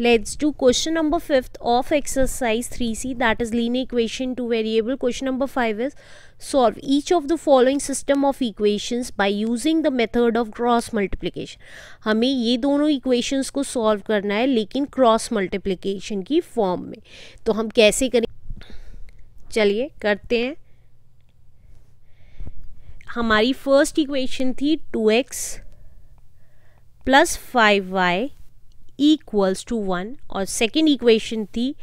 let's do question number fifth of exercise three C that is lean equation two variable question number five is solve each of the following system of equations by using the method of cross multiplication हमें ये दोनों equation को solve करना है लेकिन cross multiplication की form में तो हम कैसे करें चलिए करते हैं हमारी फर्स्ट इक्वेशन थी two x plus five y equals to one और सेकेंड इक्वेशन थी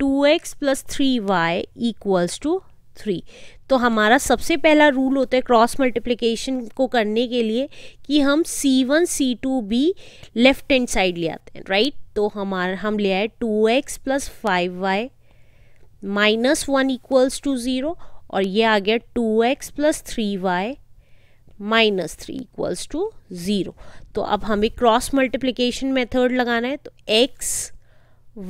two x plus three y equals to three तो हमारा सबसे पहला रूल होता है क्रॉस मल्टीप्लिकेशन को करने के लिए कि हम सी वन सी टू भी लेफ्ट हैंड साइड ले आते हैं राइट तो हमारा हम ले आए two x plus five y minus one equals to zero और ये आ गया two x plus three y minus three equals to zero तो अब हमें क्रॉस मल्टीप्लिकेशन मेथड लगाना है तो एक्स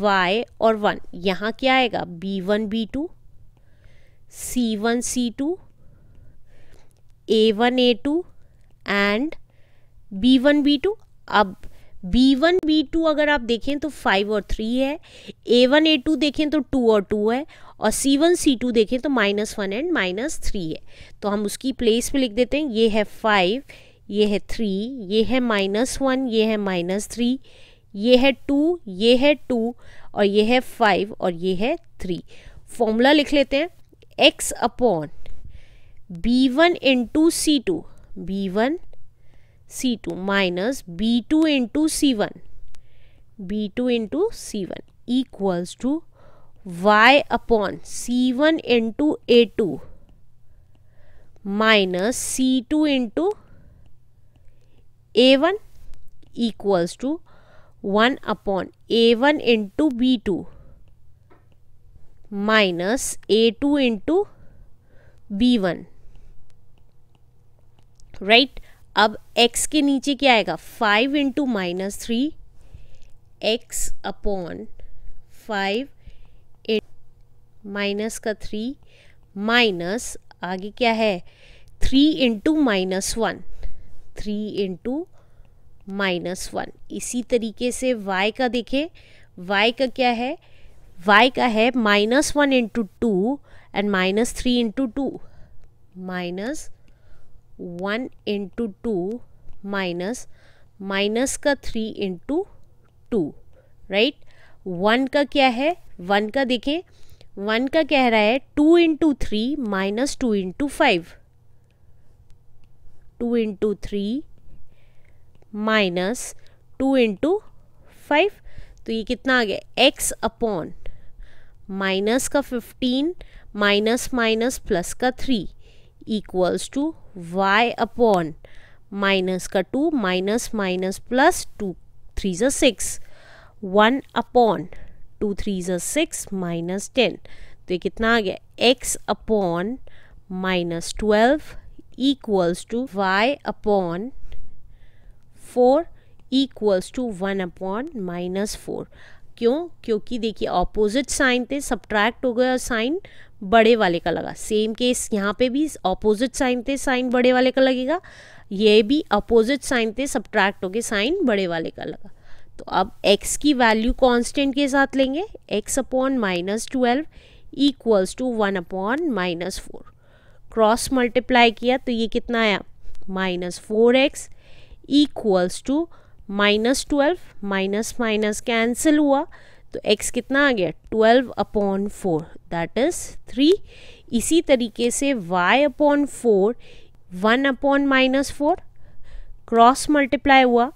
वाई और वन यहाँ क्या आएगा B one B two C one C two A one A two and B one B two अब बी वन बी टू अगर आप देखें तो फाइव और थ्री है ए वन ए टू देखें तो टू और टू है और सी वन सी टू देखें तो minus one and minus three है तो हम उसकी प्लेस पे लिख देते हैं ये है फाइव ये है थ्री ये है माइनस वन ये है माइनस थ्री ये है टू ये है टू और ये है फाइव और ये है थ्री फॉर्मूला लिख लेते हैं x upon B one into C two B one C2 minus B2 into C1 B2 into C1 equals to Y upon C1 into A2 minus C2 into A1 equals to 1 upon A1 into B2 minus A2 into B1 right अब x के नीचे क्या आएगा five into minus three x upon five minus का three minus आगे क्या है three into minus one three into minus one इसी तरीके से y का देखें y का क्या है y का है minus one into two and minus three into two minus one into two minus minus का three into two right one का क्या है वन का देखें वन का कह रहा है two into three minus two into five two into three minus two into five तो ये कितना आ गया एक्स अपॉन माइनस का फिफ्टीन माइनस माइनस प्लस का three equals two y upon minus का two minus minus plus two three ज़ा six one upon two three ज़ा सिक्स माइनस टेन तो ये कितना आ गया x upon minus twelve equals two y upon four equals to one upon minus four क्यों क्योंकि देखिए ऑपोजिट साइन थे सब्ट्रैक्ट हो गया और साइन बड़े वाले का लगा सेम केस यहाँ पे भी ऑपोजिट साइन थे साइन बड़े वाले का लगेगा ये भी अपोजिट साइन थे सब्ट्रैक्ट हो गए साइन बड़े वाले का लगा तो अब x की वैल्यू कांस्टेंट के साथ लेंगे x upon minus twelve equals to one upon minus four cross multiply किया तो ये कितना आया minus four x equals two minus twelve minus minus cancel हुआ तो x कितना आ गया twelve upon four that is three इसी तरीके से y upon four one upon minus four cross multiply हुआ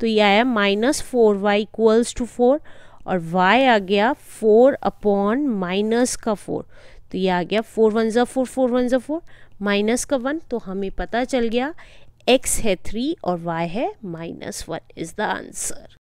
तो ये आया minus four y equals two four और y आ गया फोर अपॉन माइनस का फोर तो ये आ गया फोर वन ज़ा फोर फोर वन ज़ा फोर माइनस का वन तो हमें पता चल गया एक्स है थ्री और वाई है minus one is the answer